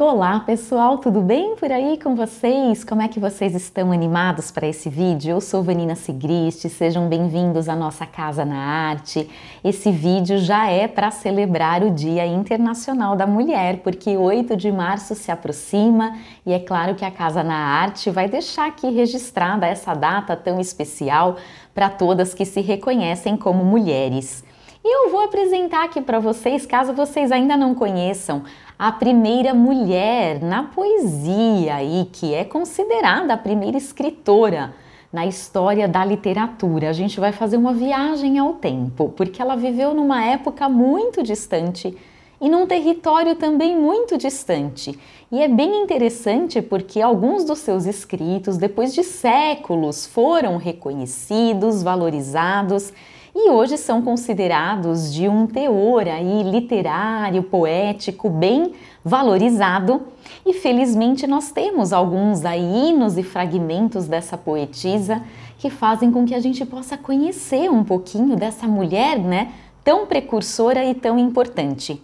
Olá pessoal, tudo bem por aí com vocês? Como é que vocês estão animados para esse vídeo? Eu sou Vanina Sigrist, sejam bem-vindos à nossa Casa na Arte. Esse vídeo já é para celebrar o Dia Internacional da Mulher, porque 8 de março se aproxima e é claro que a Casa na Arte vai deixar aqui registrada essa data tão especial para todas que se reconhecem como mulheres. E eu vou apresentar aqui para vocês, caso vocês ainda não conheçam, a primeira mulher na poesia e que é considerada a primeira escritora na história da literatura. A gente vai fazer uma viagem ao tempo, porque ela viveu numa época muito distante e num território também muito distante. E é bem interessante porque alguns dos seus escritos, depois de séculos, foram reconhecidos, valorizados e hoje são considerados de um teor aí literário, poético bem valorizado. E felizmente nós temos alguns aí hinos e fragmentos dessa poetisa que fazem com que a gente possa conhecer um pouquinho dessa mulher, né, tão precursora e tão importante.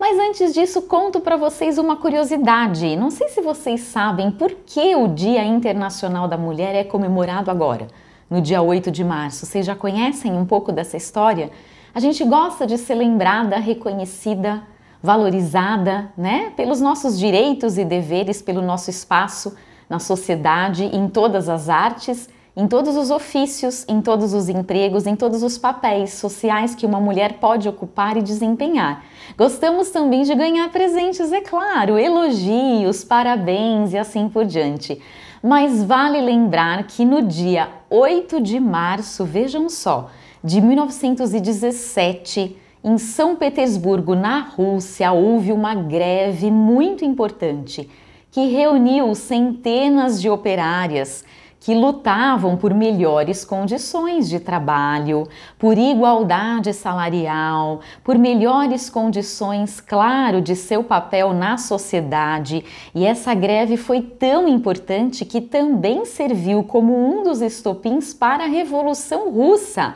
Mas antes disso, conto para vocês uma curiosidade. Não sei se vocês sabem por que o Dia Internacional da Mulher é comemorado agora no dia 8 de março. Vocês já conhecem um pouco dessa história? A gente gosta de ser lembrada, reconhecida, valorizada, né? Pelos nossos direitos e deveres, pelo nosso espaço na sociedade, em todas as artes, em todos os ofícios, em todos os empregos, em todos os papéis sociais que uma mulher pode ocupar e desempenhar. Gostamos também de ganhar presentes, é claro, elogios, parabéns e assim por diante. Mas vale lembrar que no dia 8 de março, vejam só, de 1917, em São Petersburgo, na Rússia, houve uma greve muito importante que reuniu centenas de operárias que lutavam por melhores condições de trabalho, por igualdade salarial, por melhores condições, claro, de seu papel na sociedade. E essa greve foi tão importante que também serviu como um dos estopins para a Revolução Russa,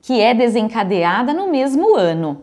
que é desencadeada no mesmo ano.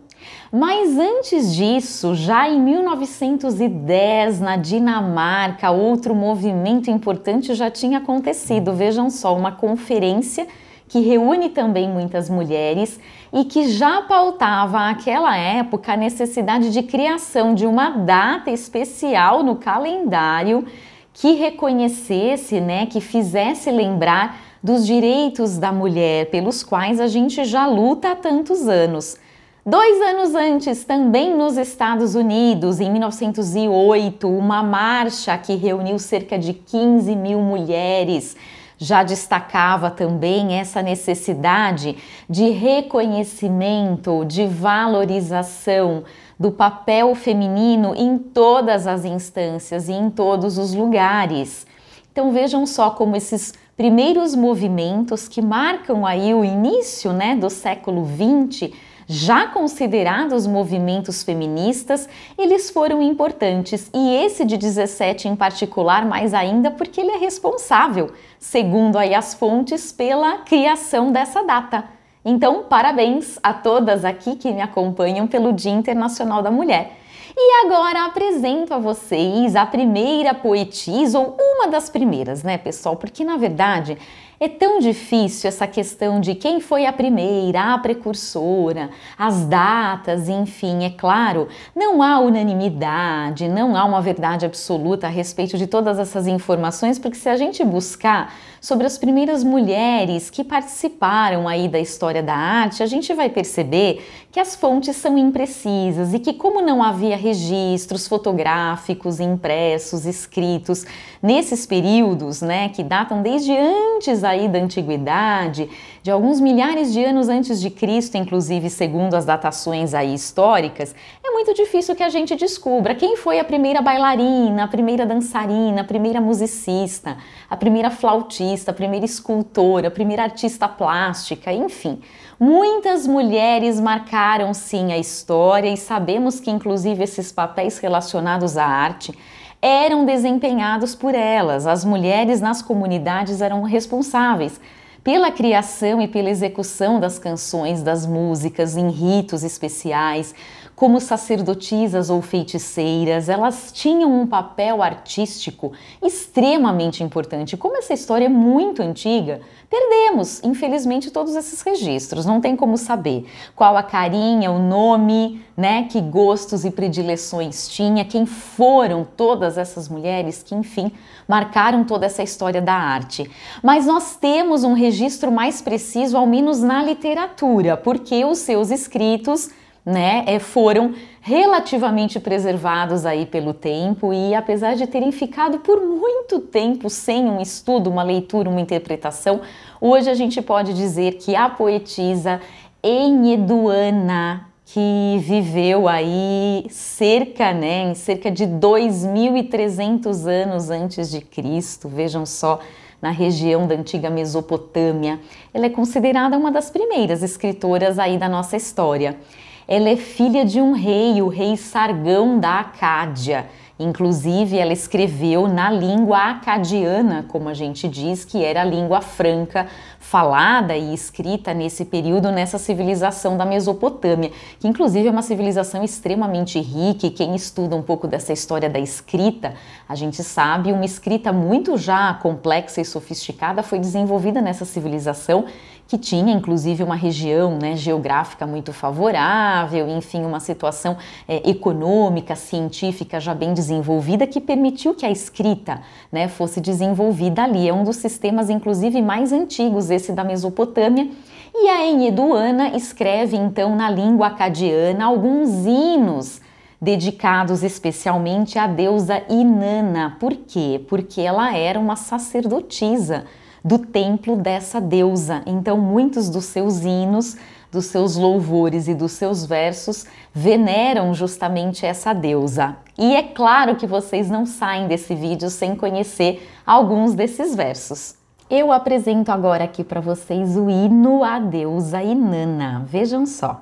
Mas antes disso, já em 1910, na Dinamarca, outro movimento importante já tinha acontecido. Vejam só, uma conferência que reúne também muitas mulheres e que já pautava aquela época a necessidade de criação de uma data especial no calendário que reconhecesse, né, que fizesse lembrar dos direitos da mulher pelos quais a gente já luta há tantos anos. Dois anos antes, também nos Estados Unidos, em 1908, uma marcha que reuniu cerca de 15 mil mulheres já destacava também essa necessidade de reconhecimento, de valorização do papel feminino em todas as instâncias e em todos os lugares. Então vejam só como esses primeiros movimentos que marcam aí o início né, do século XX já considerados movimentos feministas, eles foram importantes e esse de 17 em particular, mais ainda porque ele é responsável, segundo aí as fontes, pela criação dessa data. Então, parabéns a todas aqui que me acompanham pelo Dia Internacional da Mulher. E agora apresento a vocês a primeira poetisa, ou uma das primeiras, né, pessoal? Porque na verdade é tão difícil essa questão de quem foi a primeira, a precursora, as datas, enfim, é claro, não há unanimidade, não há uma verdade absoluta a respeito de todas essas informações, porque se a gente buscar sobre as primeiras mulheres que participaram aí da história da arte, a gente vai perceber que as fontes são imprecisas e que como não havia registros fotográficos, impressos, escritos nesses períodos, né, que datam desde antes aí da antiguidade, de alguns milhares de anos antes de Cristo, inclusive segundo as datações aí históricas, é muito difícil que a gente descubra quem foi a primeira bailarina, a primeira dançarina, a primeira musicista, a primeira flautista, a primeira escultora, a primeira artista plástica, enfim. Muitas mulheres marcaram sim a história e sabemos que inclusive esses papéis relacionados à arte eram desempenhados por elas. As mulheres nas comunidades eram responsáveis pela criação e pela execução das canções, das músicas em ritos especiais, como sacerdotisas ou feiticeiras, elas tinham um papel artístico extremamente importante. Como essa história é muito antiga, Perdemos, infelizmente, todos esses registros. Não tem como saber qual a carinha, o nome, né, que gostos e predileções tinha, quem foram todas essas mulheres que, enfim, marcaram toda essa história da arte. Mas nós temos um registro mais preciso, ao menos na literatura, porque os seus escritos né, é, foram relativamente preservados aí pelo tempo e apesar de terem ficado por muito tempo sem um estudo, uma leitura, uma interpretação, hoje a gente pode dizer que a poetisa Eneduana que viveu aí cerca, né, cerca de 2.300 anos antes de Cristo, vejam só, na região da antiga Mesopotâmia. Ela é considerada uma das primeiras escritoras aí da nossa história. Ela é filha de um rei, o rei Sargão da Acádia, Inclusive, ela escreveu na língua acadiana, como a gente diz, que era a língua franca falada e escrita nesse período nessa civilização da Mesopotâmia, que inclusive é uma civilização extremamente rica. E quem estuda um pouco dessa história da escrita, a gente sabe uma escrita muito já complexa e sofisticada foi desenvolvida nessa civilização que tinha inclusive uma região né, geográfica muito favorável, enfim, uma situação é, econômica, científica já bem desenvolvida que permitiu que a escrita né, fosse desenvolvida ali. É um dos sistemas, inclusive, mais antigos, esse da Mesopotâmia. E a Eneduana escreve, então, na língua acadiana alguns hinos dedicados especialmente à deusa Inanna. Por quê? Porque ela era uma sacerdotisa do templo dessa deusa. Então, muitos dos seus hinos dos seus louvores e dos seus versos veneram justamente essa deusa. E é claro que vocês não saem desse vídeo sem conhecer alguns desses versos. Eu apresento agora aqui para vocês o hino à deusa Inanna. Vejam só.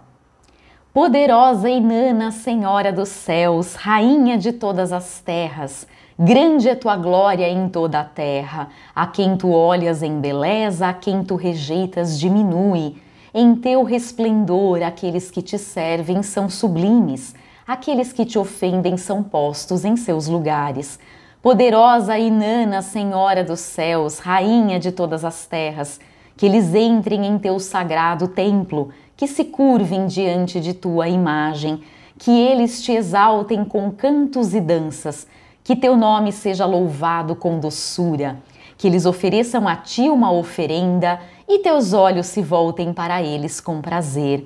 Poderosa Inanna, Senhora dos céus, rainha de todas as terras, Grande é tua glória em toda a terra. A quem tu olhas em beleza, a quem tu rejeitas diminui. Em teu resplendor, aqueles que te servem são sublimes, aqueles que te ofendem são postos em seus lugares. Poderosa e nana Senhora dos céus, Rainha de todas as terras, que eles entrem em teu sagrado templo, que se curvem diante de tua imagem, que eles te exaltem com cantos e danças, que teu nome seja louvado com doçura que eles ofereçam a ti uma oferenda e teus olhos se voltem para eles com prazer.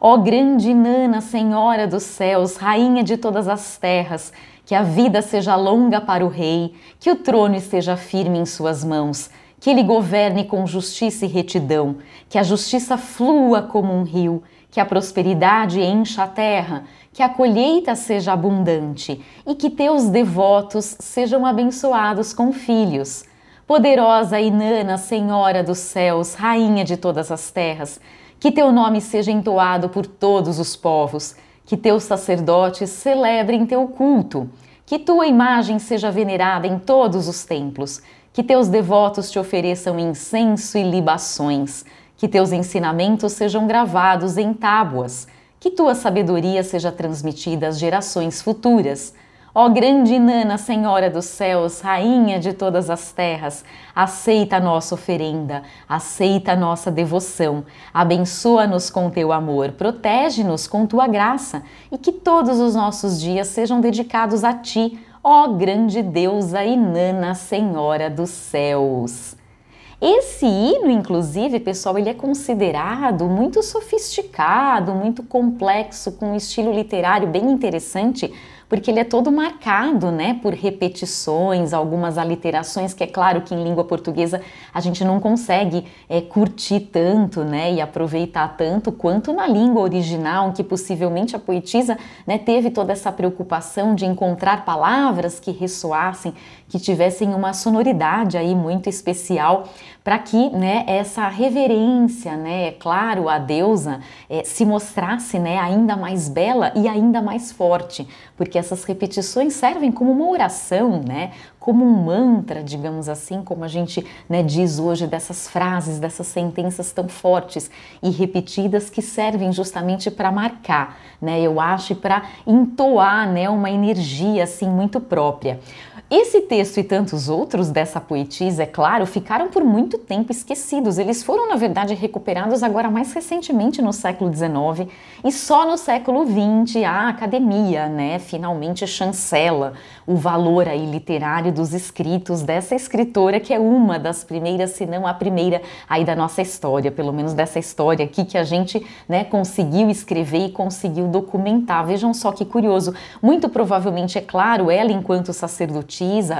Ó grande Nana, Senhora dos céus, Rainha de todas as terras, que a vida seja longa para o rei, que o trono esteja firme em suas mãos, que ele governe com justiça e retidão, que a justiça flua como um rio, que a prosperidade encha a terra, que a colheita seja abundante e que teus devotos sejam abençoados com filhos. Poderosa Inanna, Senhora dos céus, Rainha de todas as terras, que teu nome seja entoado por todos os povos, que teus sacerdotes celebrem teu culto, que tua imagem seja venerada em todos os templos, que teus devotos te ofereçam incenso e libações, que teus ensinamentos sejam gravados em tábuas, que tua sabedoria seja transmitida às gerações futuras Ó grande Nana, Senhora dos céus, Rainha de todas as terras, aceita a nossa oferenda, aceita a nossa devoção, abençoa-nos com teu amor, protege-nos com tua graça e que todos os nossos dias sejam dedicados a ti, ó grande deusa e Nana, Senhora dos céus. Esse hino, inclusive, pessoal, ele é considerado muito sofisticado, muito complexo, com um estilo literário bem interessante, porque ele é todo marcado, né, por repetições, algumas aliterações que é claro que em língua portuguesa a gente não consegue é, curtir tanto, né, e aproveitar tanto quanto na língua original, que possivelmente a poetisa, né, teve toda essa preocupação de encontrar palavras que ressoassem, que tivessem uma sonoridade aí muito especial para que né, essa reverência, né, é claro, à deusa é, se mostrasse né, ainda mais bela e ainda mais forte, porque essas repetições servem como uma oração, né, como um mantra, digamos assim, como a gente né, diz hoje, dessas frases, dessas sentenças tão fortes e repetidas que servem justamente para marcar, né, eu acho, e para entoar né, uma energia assim muito própria. Esse texto e tantos outros dessa poetisa, é claro, ficaram por muito tempo esquecidos. Eles foram, na verdade, recuperados agora mais recentemente no século XIX e só no século XX a academia, né, finalmente chancela o valor aí literário dos escritos dessa escritora que é uma das primeiras, se não a primeira aí da nossa história, pelo menos dessa história aqui que a gente, né, conseguiu escrever e conseguiu documentar. Vejam só que curioso. Muito provavelmente, é claro, ela enquanto sacerdotisa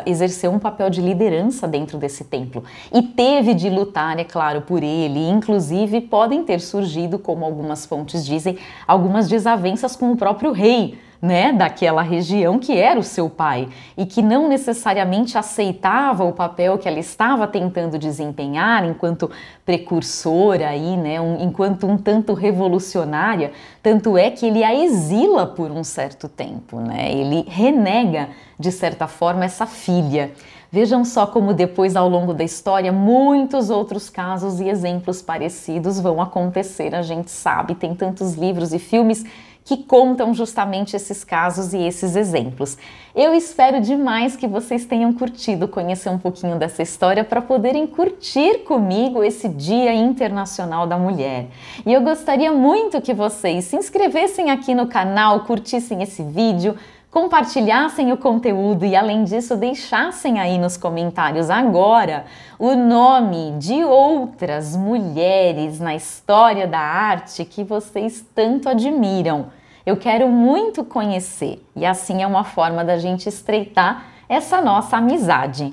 exerceu um papel de liderança dentro desse templo e teve de lutar, é claro, por ele. Inclusive, podem ter surgido, como algumas fontes dizem, algumas desavenças com o próprio rei né, daquela região que era o seu pai e que não necessariamente aceitava o papel que ela estava tentando desempenhar enquanto precursora aí, né, um, enquanto um tanto revolucionária, tanto é que ele a exila por um certo tempo, né? Ele renega de certa forma essa filha. Vejam só como depois, ao longo da história, muitos outros casos e exemplos parecidos vão acontecer. A gente sabe, tem tantos livros e filmes que contam justamente esses casos e esses exemplos. Eu espero demais que vocês tenham curtido conhecer um pouquinho dessa história para poderem curtir comigo esse Dia Internacional da Mulher. E eu gostaria muito que vocês se inscrevessem aqui no canal, curtissem esse vídeo, compartilhassem o conteúdo e, além disso, deixassem aí nos comentários agora o nome de outras mulheres na história da arte que vocês tanto admiram. Eu quero muito conhecer e assim é uma forma da gente estreitar essa nossa amizade.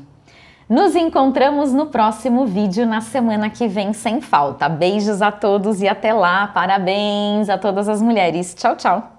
Nos encontramos no próximo vídeo na semana que vem, sem falta. Beijos a todos e até lá. Parabéns a todas as mulheres. Tchau, tchau.